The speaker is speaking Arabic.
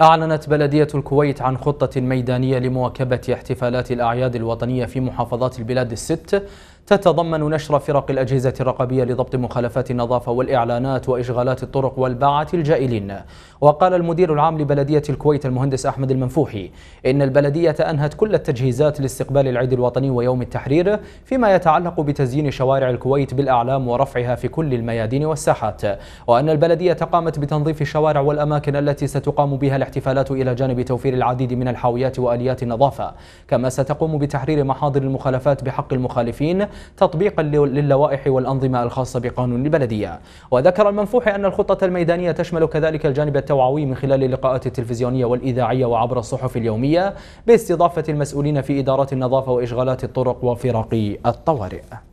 أعلنت بلدية الكويت عن خطة ميدانية لمواكبة احتفالات الأعياد الوطنية في محافظات البلاد الست تتضمن نشر فرق الأجهزة الرقابية لضبط مخالفات النظافة والإعلانات وإشغالات الطرق والباعة الجائلين وقال المدير العام لبلدية الكويت المهندس أحمد المنفوحي إن البلدية أنهت كل التجهيزات لاستقبال العيد الوطني ويوم التحرير فيما يتعلق بتزيين شوارع الكويت بالأعلام ورفعها في كل الميادين والساحات وأن البلدية قامت بتنظيف الشوارع والأماكن التي ستقام بها الاحتفالات إلى جانب توفير العديد من الحاويات وآليات النظافة كما ستقوم بتحرير محاضر المخالفات بحق المخالفين تطبيقا للوائح والأنظمة الخاصة بقانون البلدية وذكر المنفوح أن الخطة الميدانية تشمل كذلك الجانب التوعوي من خلال اللقاءات التلفزيونية والإذاعية وعبر الصحف اليومية باستضافة المسؤولين في إدارات النظافة وإشغالات الطرق وفراق الطوارئ